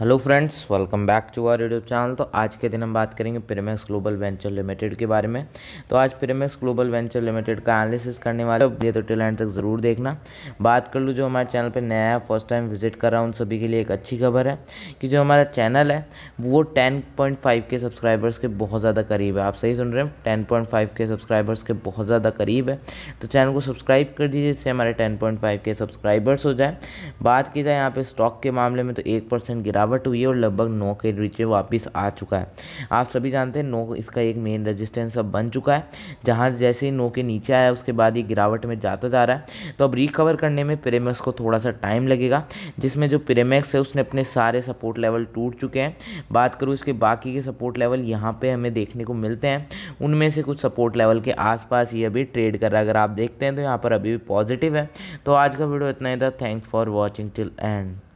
hello friends welcome back to our YouTube channel तो आज के दिन हम बात करेंगे पिरामिक्स ग्लोबल वेंचर लिमिटेड के बारे में तो आज पिरामिक्स ग्लोबल वेंचर लिमिटेड का एनालिसिस करने वाले ये तो टेल एंड तक ज़रूर देखना बात कर लूँ जो हमारे चैनल पे नया है फर्स्ट टाइम विजिट कर रहा हूँ उन सभी के लिए एक अच्छी खबर है कि जो हमारा चैनल है वो टेन के सब्सक्राइबर्स के बहुत ज़्यादा करीब है आप सही सुन रहे हैं टेन के सब्सक्राइबर्स के बहुत ज़्यादा करीब है तो चैनल को सब्सक्राइब कर दीजिए जिससे हमारे टेन के सब्सक्राइबर्स हो जाए बात की जाए यहाँ पर स्टॉक के मामले में तो एक गिरावट गिरावट हुई है और लगभग नौ के नीचे वापस आ चुका है आप सभी जानते हैं नौ इसका एक मेन रजिस्टेंस अब बन चुका है जहाँ जैसे ही नौ के नीचे आया उसके बाद ये गिरावट में जाता जा रहा है तो अब रिकवर करने में पिरेमैक्स को थोड़ा सा टाइम लगेगा जिसमें जो पिरेमैक्स है उसने अपने सारे सपोर्ट लेवल टूट चुके हैं बात करूँ इसके बाकी के सपोर्ट लेवल यहाँ पर हमें देखने को मिलते हैं उनमें से कुछ सपोर्ट लेवल के आसपास ये अभी ट्रेड कर रहा है अगर आप देखते हैं तो यहाँ पर अभी भी पॉजिटिव है तो आज का वीडियो इतना ही था thanks for watching till and